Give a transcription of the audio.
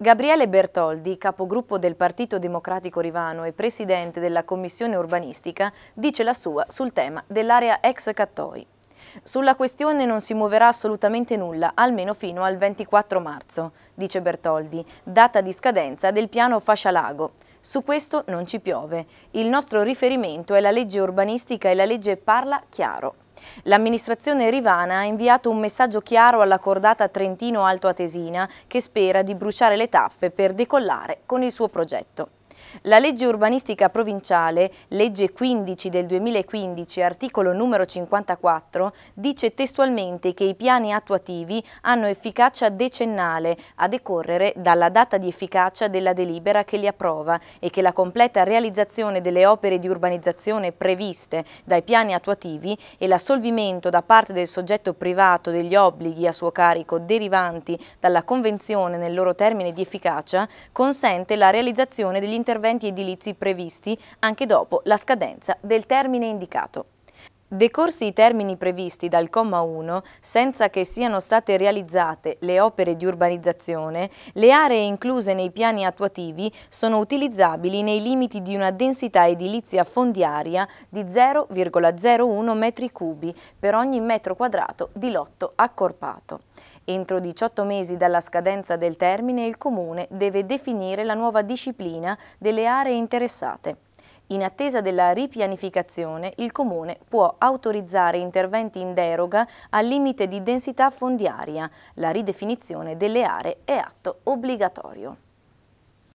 Gabriele Bertoldi, capogruppo del Partito Democratico Rivano e presidente della Commissione Urbanistica, dice la sua sul tema dell'area ex Cattoi. Sulla questione non si muoverà assolutamente nulla, almeno fino al 24 marzo, dice Bertoldi, data di scadenza del piano Fascia Lago. Su questo non ci piove. Il nostro riferimento è la legge urbanistica e la legge parla chiaro. L'amministrazione rivana ha inviato un messaggio chiaro alla cordata Trentino-Alto Atesina che spera di bruciare le tappe per decollare con il suo progetto. La legge urbanistica provinciale, legge 15 del 2015, articolo numero 54, dice testualmente che i piani attuativi hanno efficacia decennale a decorrere dalla data di efficacia della delibera che li approva e che la completa realizzazione delle opere di urbanizzazione previste dai piani attuativi e l'assolvimento da parte del soggetto privato degli obblighi a suo carico derivanti dalla Convenzione nel loro termine di efficacia consente la realizzazione degli interventi interventi edilizi previsti anche dopo la scadenza del termine indicato. Decorsi i termini previsti dal comma 1, senza che siano state realizzate le opere di urbanizzazione, le aree incluse nei piani attuativi sono utilizzabili nei limiti di una densità edilizia fondiaria di 0,01 m3 per ogni metro quadrato di lotto accorpato. Entro 18 mesi dalla scadenza del termine il Comune deve definire la nuova disciplina delle aree interessate. In attesa della ripianificazione, il Comune può autorizzare interventi in deroga al limite di densità fondiaria. La ridefinizione delle aree è atto obbligatorio.